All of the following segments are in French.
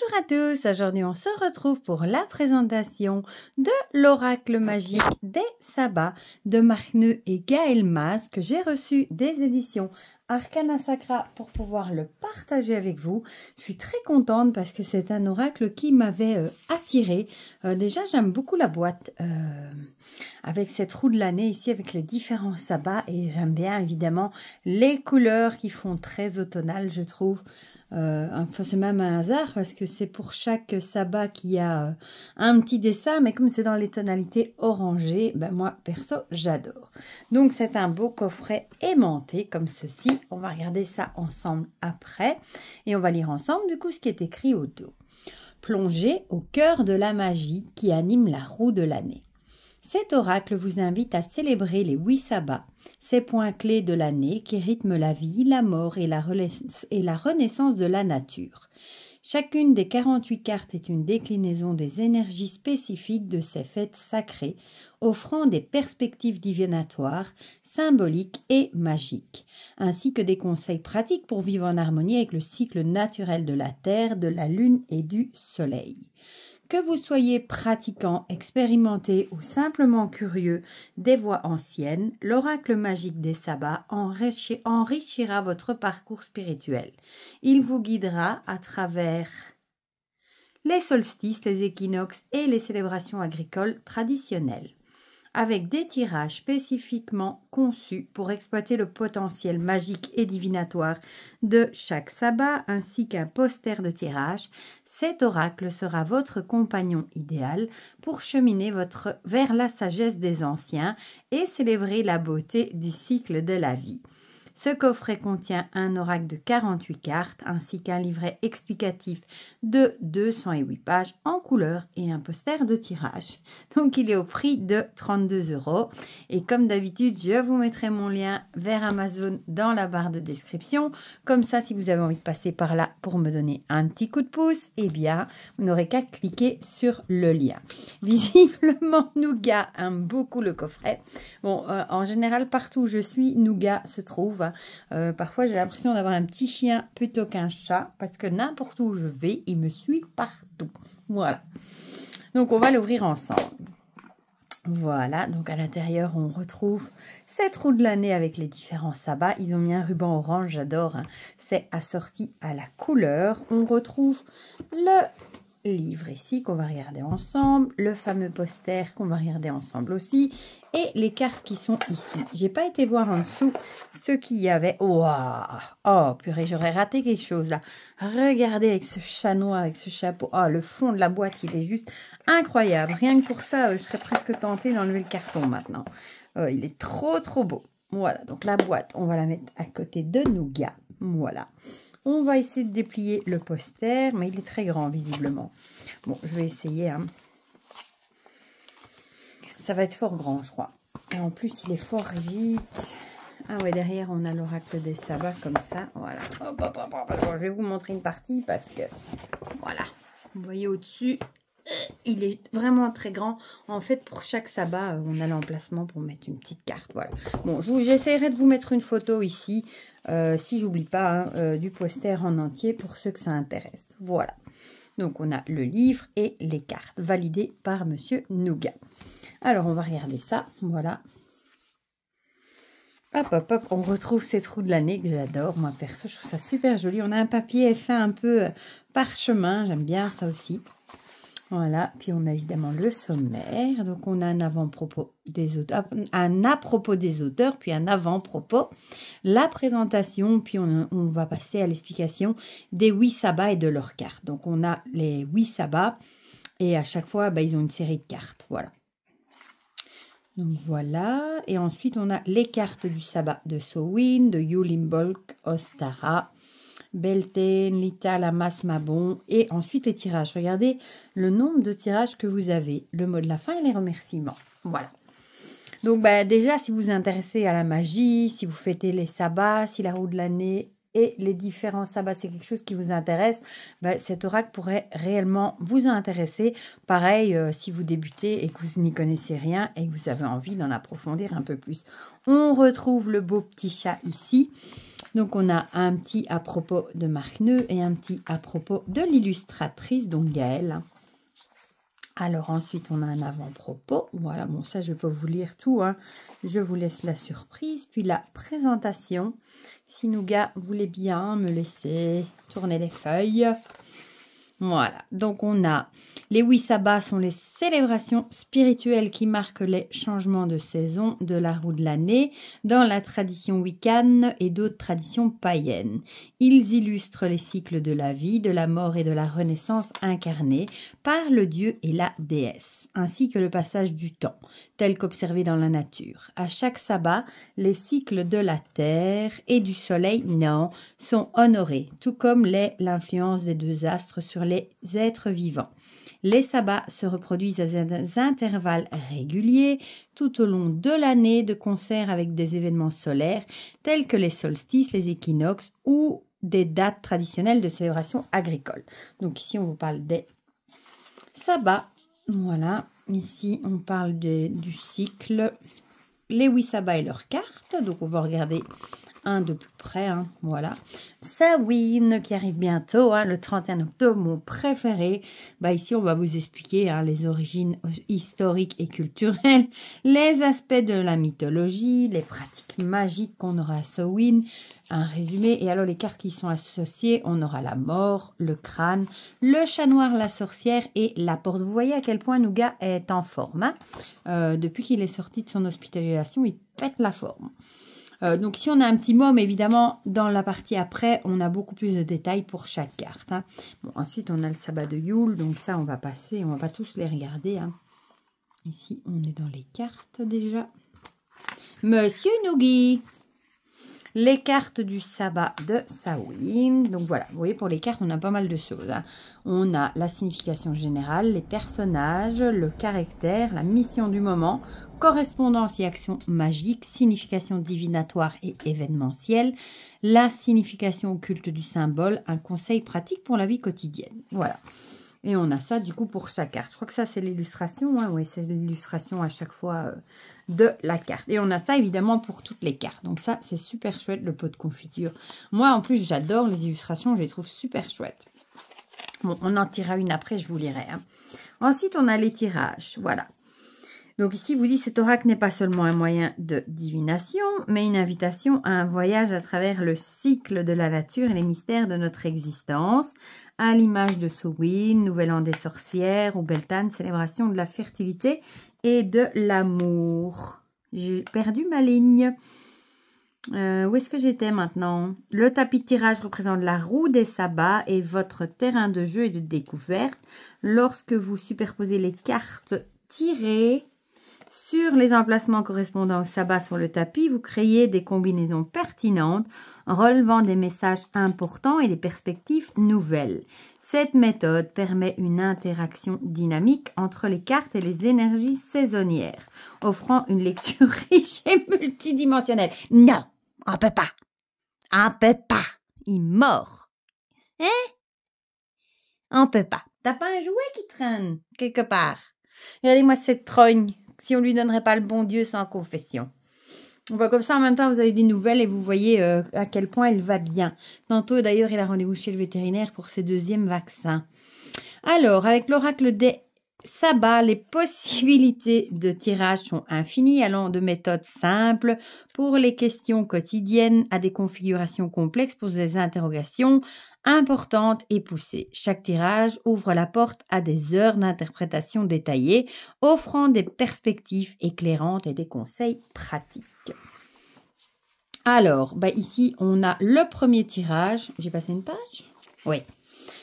Bonjour à tous, aujourd'hui on se retrouve pour la présentation de l'oracle magique des sabbats de Marneux et Gaël Masque que j'ai reçu des éditions Arcana Sacra pour pouvoir le partager avec vous. Je suis très contente parce que c'est un oracle qui m'avait euh, attiré euh, déjà j'aime beaucoup la boîte euh, avec cette roue de l'année ici avec les différents sabbats et j'aime bien évidemment les couleurs qui font très automnales je trouve. Euh, enfin, c'est même un hasard parce que c'est pour chaque sabbat qu'il y a euh, un petit dessin, mais comme c'est dans les tonalités orangées, ben moi perso j'adore. Donc c'est un beau coffret aimanté comme ceci. On va regarder ça ensemble après et on va lire ensemble du coup ce qui est écrit au dos. Plongez au cœur de la magie qui anime la roue de l'année. Cet oracle vous invite à célébrer les huit sabbats ces points clés de l'année qui rythment la vie, la mort et la, et la renaissance de la nature. Chacune des 48 cartes est une déclinaison des énergies spécifiques de ces fêtes sacrées, offrant des perspectives divinatoires, symboliques et magiques, ainsi que des conseils pratiques pour vivre en harmonie avec le cycle naturel de la Terre, de la Lune et du Soleil. Que vous soyez pratiquant, expérimenté ou simplement curieux des voies anciennes, l'oracle magique des sabbats enrichira votre parcours spirituel. Il vous guidera à travers les solstices, les équinoxes et les célébrations agricoles traditionnelles avec des tirages spécifiquement conçus pour exploiter le potentiel magique et divinatoire de chaque sabbat ainsi qu'un poster de tirage, cet oracle sera votre compagnon idéal pour cheminer votre, vers la sagesse des anciens et célébrer la beauté du cycle de la vie. Ce coffret contient un oracle de 48 cartes ainsi qu'un livret explicatif de 208 pages en couleur et un poster de tirage. Donc il est au prix de 32 euros. Et comme d'habitude, je vous mettrai mon lien vers Amazon dans la barre de description. Comme ça, si vous avez envie de passer par là pour me donner un petit coup de pouce, eh bien, vous n'aurez qu'à cliquer sur le lien. Visiblement, Nougat aime beaucoup le coffret. Bon, euh, en général, partout où je suis, Nougat se trouve. Hein. Euh, parfois, j'ai l'impression d'avoir un petit chien plutôt qu'un chat parce que n'importe où je vais, il me suit partout. Voilà. Donc, on va l'ouvrir ensemble. Voilà, donc à l'intérieur, on retrouve cette roue de l'année avec les différents sabbats. Ils ont mis un ruban orange, j'adore. Hein. C'est assorti à la couleur. On retrouve le livre ici qu'on va regarder ensemble, le fameux poster qu'on va regarder ensemble aussi, et les cartes qui sont ici. J'ai pas été voir en dessous ce qu'il y avait. Waouh Oh purée, j'aurais raté quelque chose là. Regardez avec ce chat noir, avec ce chapeau. ah le fond de la boîte, il est juste incroyable. Rien que pour ça, euh, je serais presque tentée d'enlever le carton maintenant. Oh, il est trop trop beau. Voilà, donc la boîte, on va la mettre à côté de Nougat. Voilà. On va essayer de déplier le poster, mais il est très grand visiblement. Bon, je vais essayer. Hein. Ça va être fort grand, je crois. Et en plus, il est fort rigide. Ah ouais, derrière, on a l'oracle des sabbats comme ça. Voilà. je vais vous montrer une partie parce que... Voilà. Vous voyez au-dessus, il est vraiment très grand. En fait, pour chaque sabbat, euh, on a l'emplacement pour mettre une petite carte. Voilà. Bon, j'essaierai de vous mettre une photo ici euh, si j'oublie pas, hein, euh, du poster en entier pour ceux que ça intéresse. Voilà. Donc on a le livre et les cartes validées par Monsieur Nougat. Alors on va regarder ça, voilà. Hop, hop, hop, on retrouve ces trous de l'année que j'adore, moi perso, je trouve ça super joli. On a un papier fait un peu euh, parchemin, j'aime bien ça aussi. Voilà, puis on a évidemment le sommaire. Donc on a un avant-propos des auteurs, ah, un à-propos des auteurs, puis un avant-propos, la présentation, puis on, va passer à l'explication des huit sabbats et de leurs cartes. Donc on a les huit sabbats et à chaque fois, bah, ils ont une série de cartes. Voilà. Donc voilà, et ensuite on a les cartes du sabbat de Sowin, de Yulimbolk, Ostara, Belten, Lita, Lamas, Mabon, et ensuite les tirages. Regardez le nombre de tirages que vous avez, le mot de la fin et les remerciements. Voilà. Donc bah, déjà, si vous vous intéressez à la magie, si vous fêtez les sabbats, si la roue de l'année et les différents sabbats, c'est quelque chose qui vous intéresse, bah, cet oracle pourrait réellement vous intéresser. Pareil, euh, si vous débutez et que vous n'y connaissez rien et que vous avez envie d'en approfondir un peu plus. On retrouve le beau petit chat ici. Donc on a un petit à propos de Marc Neu et un petit à propos de l'illustratrice, donc Gaëlle. Alors ensuite on a un avant-propos, voilà, bon ça je peux vous lire tout, hein. je vous laisse la surprise, puis la présentation. Si Nougat voulait bien me laisser tourner les feuilles, voilà, donc on a les huit sabbats sont les célébrations spirituelles qui marquent les changements de saison de la roue de l'année dans la tradition wiccan et d'autres traditions païennes. Ils illustrent les cycles de la vie, de la mort et de la renaissance incarnés par le dieu et la déesse, ainsi que le passage du temps, tel qu'observé dans la nature. À chaque sabbat, les cycles de la terre et du soleil non sont honorés, tout comme l'est l'influence des deux astres sur les êtres vivants. Les sabbats se reproduisent à des intervalles réguliers tout au long de l'année de concert avec des événements solaires tels que les solstices, les équinoxes ou des dates traditionnelles de célébration agricole. Donc ici on vous parle des sabbats. Voilà, ici on parle du cycle les huit sabbats et leurs cartes. Donc on va regarder un de plus près, hein, voilà. Sawin qui arrive bientôt, hein, le 31 octobre, mon préféré. Bah ici, on va vous expliquer hein, les origines historiques et culturelles, les aspects de la mythologie, les pratiques magiques qu'on aura à Sawin, un résumé. Et alors, les cartes qui sont associées, on aura la mort, le crâne, le chat noir, la sorcière et la porte. Vous voyez à quel point Nougat est en forme. Euh, depuis qu'il est sorti de son hospitalisation, il pète la forme. Euh, donc si on a un petit môme, évidemment, dans la partie après, on a beaucoup plus de détails pour chaque carte. Hein. ensuite, on a le sabbat de Yule, donc ça, on va passer, on va pas tous les regarder. Hein. Ici, on est dans les cartes déjà. Monsieur Nougui les cartes du sabbat de Saouim. Donc voilà, vous voyez, pour les cartes, on a pas mal de choses. Hein. On a la signification générale, les personnages, le caractère, la mission du moment, correspondance et action magique, signification divinatoire et événementielle, la signification occulte du symbole, un conseil pratique pour la vie quotidienne. Voilà. Et on a ça du coup pour chaque carte. Je crois que ça c'est l'illustration. Hein. Oui, c'est l'illustration à chaque fois euh, de la carte. Et on a ça évidemment pour toutes les cartes. Donc ça c'est super chouette le pot de confiture. Moi en plus j'adore les illustrations, je les trouve super chouettes. Bon, on en tirera une après, je vous lirai. Hein. Ensuite on a les tirages. Voilà. Donc ici, vous dit, cet oracle n'est pas seulement un moyen de divination, mais une invitation à un voyage à travers le cycle de la nature et les mystères de notre existence, à l'image de Sowin, Nouvel An des Sorcières ou Beltane, célébration de la fertilité et de l'amour. J'ai perdu ma ligne. Euh, où est-ce que j'étais maintenant Le tapis de tirage représente la roue des sabbats et votre terrain de jeu et de découverte. Lorsque vous superposez les cartes tirées, sur les emplacements correspondants au sabbat sur le tapis, vous créez des combinaisons pertinentes relevant des messages importants et des perspectives nouvelles. Cette méthode permet une interaction dynamique entre les cartes et les énergies saisonnières, offrant une lecture riche et multidimensionnelle. Non, on peut pas. On peut pas. Il mord. Hein? On peut pas. T'as pas un jouet qui traîne quelque part? Regardez-moi cette trogne si on lui donnerait pas le bon Dieu sans confession. On voit comme ça, en même temps, vous avez des nouvelles et vous voyez euh, à quel point elle va bien. Tantôt, d'ailleurs, il a rendez-vous chez le vétérinaire pour ses deuxièmes vaccins. Alors, avec l'oracle des bat, les possibilités de tirage sont infinies, allant de méthodes simples pour les questions quotidiennes à des configurations complexes pour des interrogations importantes et poussées. Chaque tirage ouvre la porte à des heures d'interprétation détaillées, offrant des perspectives éclairantes et des conseils pratiques. Alors, bah, ici, on a le premier tirage. J'ai passé une page Oui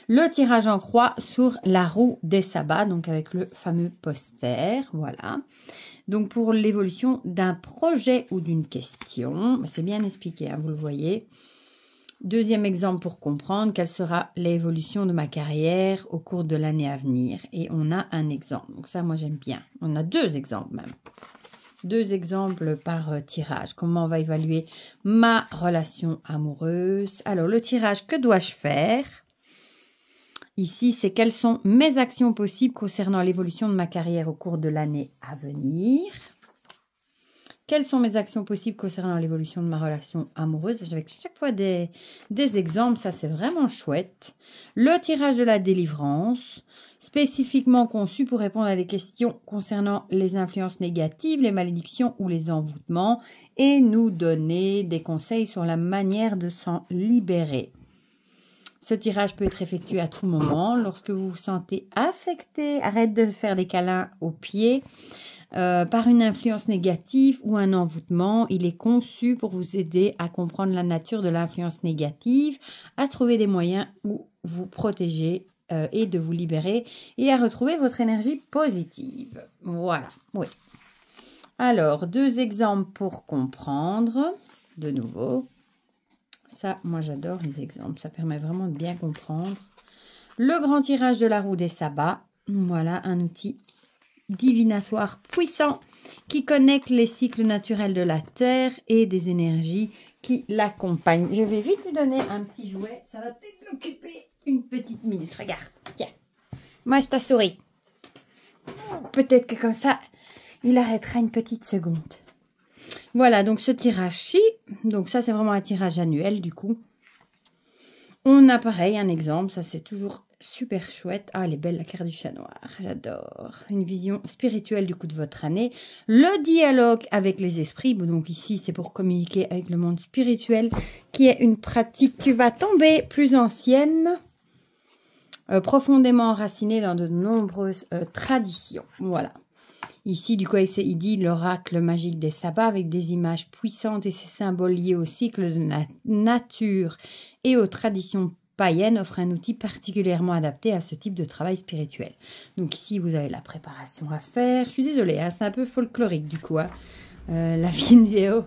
le tirage en croix sur la roue des sabbats, donc avec le fameux poster, voilà. Donc pour l'évolution d'un projet ou d'une question, bah, c'est bien expliqué, hein, vous le voyez. Deuxième exemple pour comprendre quelle sera l'évolution de ma carrière au cours de l'année à venir. Et on a un exemple. Donc ça, moi, j'aime bien. On a deux exemples même. Deux exemples par euh, tirage. Comment on va évaluer ma relation amoureuse Alors, le tirage, que dois-je faire ici, c'est quelles sont mes actions possibles concernant l'évolution de ma carrière au cours de l'année à venir. Quelles sont mes actions possibles concernant l'évolution de ma relation amoureuse J'avais chaque fois des, des exemples, ça c'est vraiment chouette. Le tirage de la délivrance, spécifiquement conçu pour répondre à des questions concernant les influences négatives, les malédictions ou les envoûtements, et nous donner des conseils sur la manière de s'en libérer. Ce tirage peut être effectué à tout moment. Lorsque vous vous sentez affecté, arrête de faire des câlins aux pieds. Euh, par une influence négative ou un envoûtement, il est conçu pour vous aider à comprendre la nature de l'influence négative, à trouver des moyens où vous protéger euh, et de vous libérer et à retrouver votre énergie positive. Voilà, oui. Alors, deux exemples pour comprendre, de nouveau moi j'adore les exemples. Ça permet vraiment de bien comprendre. Le grand tirage de la roue des sabbats. Voilà un outil divinatoire puissant qui connecte les cycles naturels de la Terre et des énergies qui l'accompagnent. Je vais vite lui donner un petit jouet. Ça va peut-être l'occuper une petite minute. Regarde, tiens. je' ta souris. Peut-être que comme ça, il arrêtera une petite seconde. Voilà, donc ce tirage-ci, donc ça c'est vraiment un tirage annuel du coup. On a pareil un exemple, ça c'est toujours super chouette. Ah, elle est belle la carte du chat noir, j'adore. Une vision spirituelle du coup de votre année. Le dialogue avec les esprits, donc ici c'est pour communiquer avec le monde spirituel, qui est une pratique qui va tomber plus ancienne. Euh, profondément enracinée dans de nombreuses euh, traditions. Voilà. Ici, du coup, il dit l'oracle magique des sabbats avec des images puissantes et ses symboles liés au cycle de la nature et aux traditions païennes offre un outil particulièrement adapté à ce type de travail spirituel. Donc ici, vous avez la préparation à faire. Je suis désolée, hein, c'est un peu folklorique du coup. Hein. Euh, la fin la vidéo.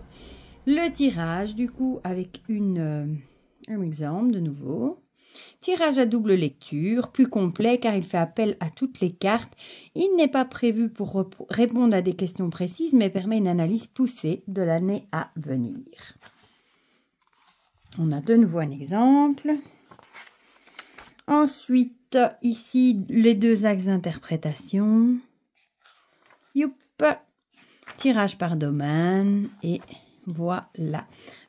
Le tirage, du coup, avec une, euh, un exemple de nouveau. Tirage à double lecture, plus complet car il fait appel à toutes les cartes. Il n'est pas prévu pour répondre à des questions précises mais permet une analyse poussée de l'année à venir. On a de nouveau un exemple. Ensuite, ici, les deux axes d'interprétation. Youp Tirage par domaine. Et voilà.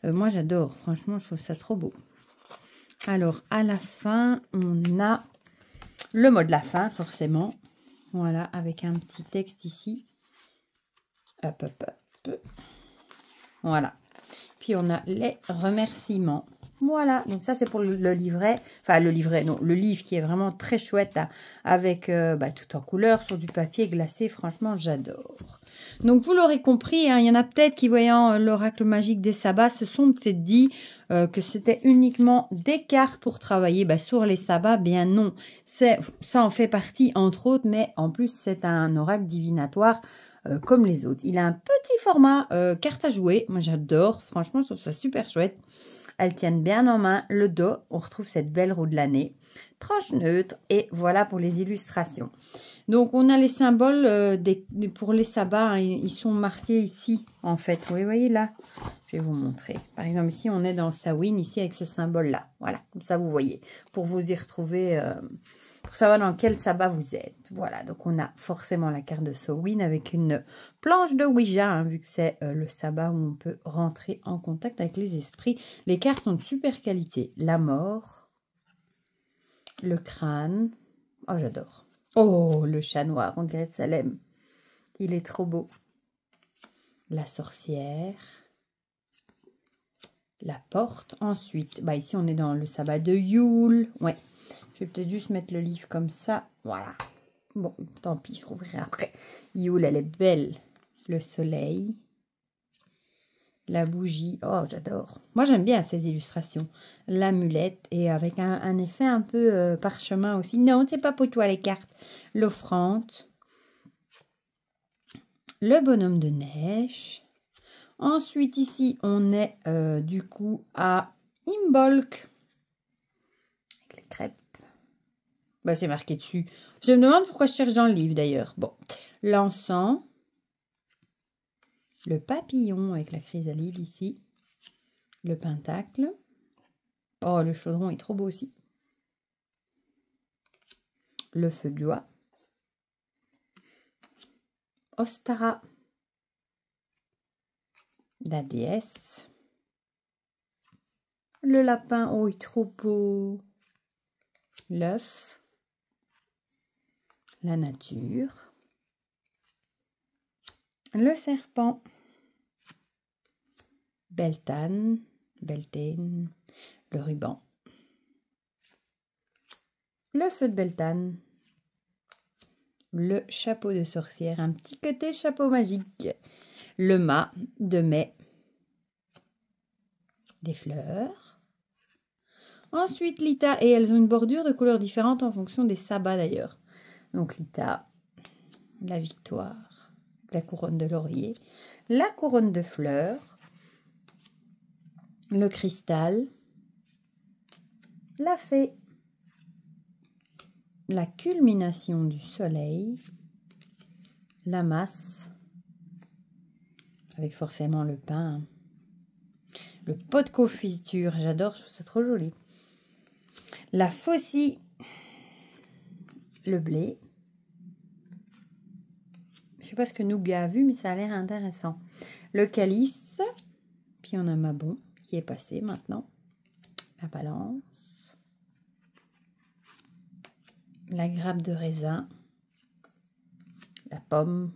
Euh, moi, j'adore. Franchement, je trouve ça trop beau. Alors, à la fin, on a le mot de la fin, forcément. Voilà, avec un petit texte ici. Hop, hop, hop. Voilà. Puis, on a les remerciements. Voilà, donc ça c'est pour le livret, enfin le livret, non, le livre qui est vraiment très chouette avec euh, bah, tout en couleur sur du papier glacé, franchement j'adore. Donc vous l'aurez compris, hein, il y en a peut-être qui voyant euh, l'oracle magique des sabbats se sont dit euh, que c'était uniquement des cartes pour travailler bah, sur les sabbats. Bien non, ça en fait partie entre autres, mais en plus c'est un oracle divinatoire euh, comme les autres. Il a un petit format carte à jouer, moi j'adore, franchement je trouve ça super chouette. Elles tiennent bien en main le dos. On retrouve cette belle roue de l'année. Tranche neutre. Et voilà pour les illustrations. Donc, on a les symboles euh, des, pour les sabbats. Hein. ils sont marqués ici, en fait. vous voyez là Je vais vous montrer. Par exemple, ici, on est dans le Sawin, ici, avec ce symbole-là. Voilà, comme ça, vous voyez. Pour vous y retrouver... Euh, pour savoir dans quel sabbat vous êtes. Voilà, donc on a forcément la carte de Sowin avec une planche de Ouija, hein, vu que c'est euh, le sabbat où on peut rentrer en contact avec les esprits. Les cartes sont de super qualité. La mort, le crâne. Oh, j'adore. Oh, le chat noir, on dirait Salem. Il est trop beau. La sorcière la porte. Ensuite, bah ici on est dans le sabbat de Yule. Ouais, je vais peut-être juste mettre le livre comme ça. Voilà. Bon, tant pis, je rouvrirai après. Yule, elle est belle. Le soleil. La bougie. Oh, j'adore. Moi, j'aime bien ces illustrations. L'amulette et avec un, effet un peu euh, parchemin aussi. Non, c'est pas pour toi les cartes. L'offrande. Le bonhomme de neige. Ensuite, ici, on est euh, du coup à Imbolc. Avec les crêpes. Bah, c'est marqué dessus. Je me demande pourquoi je cherche dans le livre d'ailleurs. Bon, l'encens, le papillon avec la chrysalide ici, le pentacle. Oh, le chaudron est trop beau aussi. Le feu de joie. Ostara. La déesse. Le lapin, oh, il est trop beau. L'œuf la nature, le serpent, Beltane, Beltane, le ruban, le feu de Beltane, le chapeau de sorcière, un petit côté chapeau magique, le mât de mai, des fleurs. Ensuite, l'Ita, et elles ont une bordure de couleurs différentes en fonction des sabbats d'ailleurs. Donc l'Ita, la victoire, la couronne de laurier, la couronne de fleurs, le cristal, la fée, la culmination du soleil, la masse, avec forcément le pain, hein. le pot de confiture, j'adore, je trouve ça trop joli, la faucille, le blé. Je sais pas ce que Nougat a vu, mais ça a l'air intéressant. Le calice, puis on a ma Mabon qui est passé maintenant. La balance. La grappe de raisin. La pomme.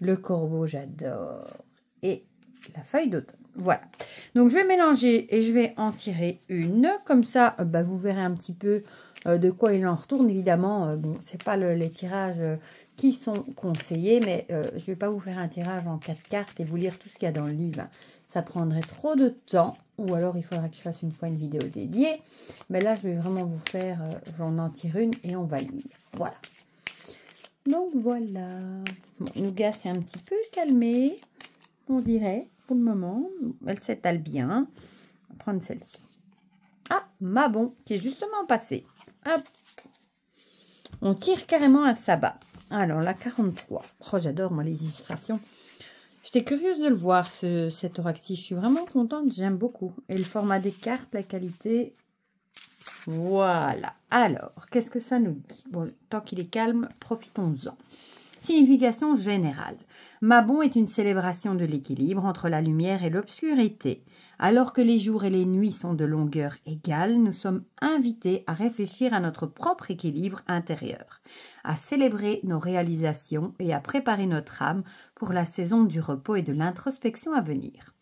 Le corbeau, j'adore. Et la feuille d'automne. Voilà. Donc, je vais mélanger et je vais en tirer une. Comme ça, euh, bah, vous verrez un petit peu euh, de quoi il en retourne, évidemment, euh, bon, c'est pas les tirages euh, qui sont conseillés, mais je ne vais pas vous faire un tirage en quatre cartes et vous lire tout ce qu'il y a dans le livre. Ça prendrait trop de temps, ou alors il faudrait que je fasse une fois une vidéo dédiée. Mais là, je vais vraiment vous faire, j'en en tire une et on va lire. Voilà. Donc voilà. Bon, gars s'est un petit peu calmé, on dirait, pour le moment. Elle s'étale bien. On prendre celle-ci. Ah, Mabon, qui est justement passée. On tire carrément un sabbat. Alors, la 43. Oh, j'adore, moi, les illustrations. J'étais curieuse de le voir, ce, cet Je suis vraiment contente, j'aime beaucoup. Et le format des cartes, la qualité. Voilà. Alors, qu'est-ce que ça nous dit Bon, tant qu'il est calme, profitons-en. Signification générale. Mabon est une célébration de l'équilibre entre la lumière et l'obscurité. Alors que les jours et les nuits sont de longueur égale, nous sommes invités à réfléchir à notre propre équilibre intérieur, à célébrer nos réalisations et à préparer notre âme pour la saison du repos et de l'introspection à venir.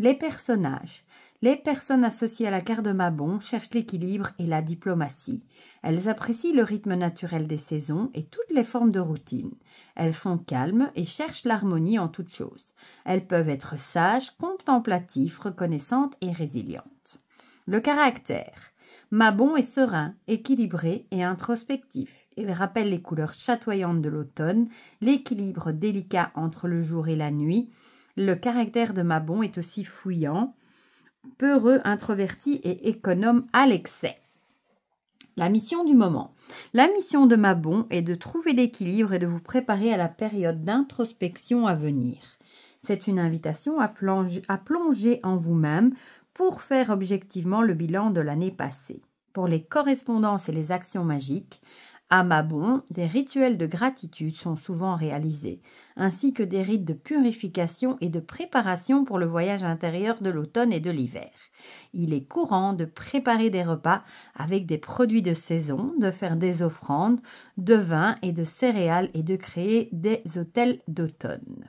Les personnages, les personnes associées à la carte de Mabon cherchent l'équilibre et la diplomatie. Elles apprécient le rythme naturel des saisons et toutes les formes de routine. Elles font calme et cherchent l'harmonie en toutes choses. Elles peuvent être sages, contemplatives, reconnaissantes et résilientes. Le caractère. Mabon est serein, équilibré et introspectif. Il rappelle les couleurs chatoyantes de l'automne, l'équilibre délicat entre le jour et la nuit. Le caractère de Mabon est aussi fouillant, peureux, introverti et économe à l'excès. La mission du moment. La mission de Mabon est de trouver l'équilibre et de vous préparer à la période d'introspection à venir. C'est une invitation à plonger, à plonger en vous-même pour faire objectivement le bilan de l'année passée. Pour les correspondances et les actions magiques, à ah, Mabon, bah des rituels de gratitude sont souvent réalisés, ainsi que des rites de purification et de préparation pour le voyage intérieur de l'automne et de l'hiver. Il est courant de préparer des repas avec des produits de saison, de faire des offrandes, de vin et de céréales et de créer des hôtels d'automne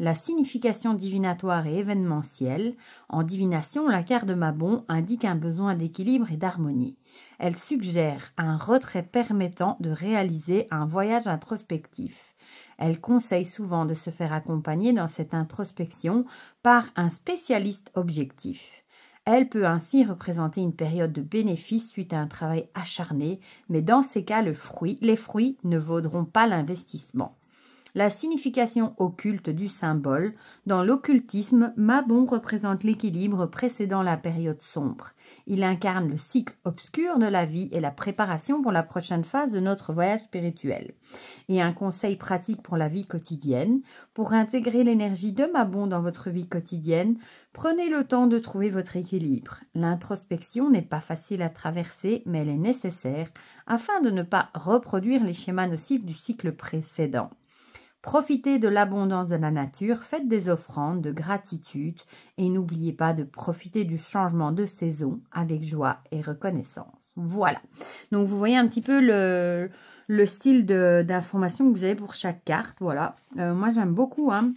la signification divinatoire et événementielle. En divination, la carte de Mabon indique un besoin d'équilibre et d'harmonie elle suggère un retrait permettant de réaliser un voyage introspectif. Elle conseille souvent de se faire accompagner dans cette introspection par un spécialiste objectif. Elle peut ainsi représenter une période de bénéfice suite à un travail acharné, mais dans ces cas, les fruits ne vaudront pas l'investissement. La signification occulte du symbole. Dans l'occultisme, Mabon représente l'équilibre précédant la période sombre. Il incarne le cycle obscur de la vie et la préparation pour la prochaine phase de notre voyage spirituel. Et un conseil pratique pour la vie quotidienne. Pour intégrer l'énergie de Mabon dans votre vie quotidienne, prenez le temps de trouver votre équilibre. L'introspection n'est pas facile à traverser, mais elle est nécessaire afin de ne pas reproduire les schémas nocifs du cycle précédent. Profitez de l'abondance de la nature, faites des offrandes de gratitude et n'oubliez pas de profiter du changement de saison avec joie et reconnaissance. Voilà. Donc vous voyez un petit peu le, style d'information que vous avez pour chaque carte. Voilà. Euh, moi j'aime beaucoup. Hein,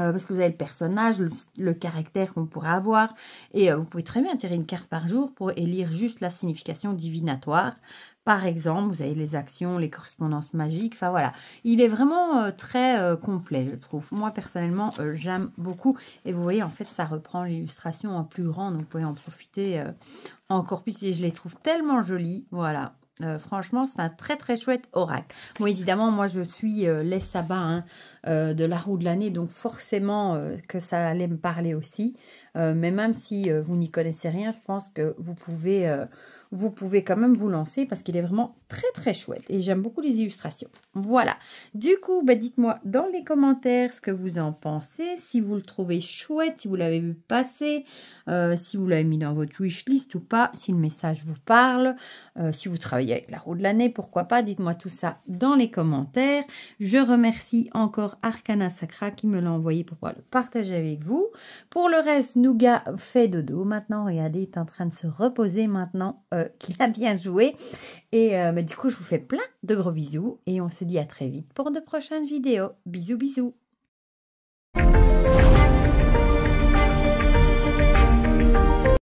euh, parce que vous avez le personnage, le, caractère qu'on pourrait avoir. Et euh, vous pouvez très bien tirer une carte par jour pour élire juste la signification divinatoire. Par exemple, vous avez les actions, les correspondances magiques, enfin voilà. Il est vraiment euh, très euh, complet, je trouve. Moi, personnellement, euh, j'aime beaucoup. Et vous voyez, en fait, ça reprend l'illustration en plus grand, donc vous pouvez en profiter encore plus. Et je les trouve tellement jolies, voilà. franchement, c'est un très très chouette oracle. Bon, évidemment, moi je suis les sabbats hein, de la roue de l'année, donc forcément que ça allait me parler aussi. mais même si vous n'y connaissez rien, je pense que vous pouvez vous pouvez quand même vous lancer parce qu'il est vraiment très très chouette et j'aime beaucoup les illustrations. Voilà. Du coup, bah, dites-moi dans les commentaires ce que vous en pensez, si vous le trouvez chouette, si vous l'avez vu passer, euh, si vous l'avez mis dans votre wishlist ou pas, si le message vous parle, euh, si vous travaillez avec la roue de l'année, pourquoi pas, dites-moi tout ça dans les commentaires. Je remercie encore Arcana Sacra qui me l'a envoyé pour pouvoir le partager avec vous. Pour le reste, Nougat fait dodo maintenant, regardez, il est en train de se reposer maintenant. Euh, euh, qu'il a bien joué. Et euh, bah, du coup, je vous fais plein de gros bisous et on se dit à très vite pour de prochaines vidéos. Bisous, bisous.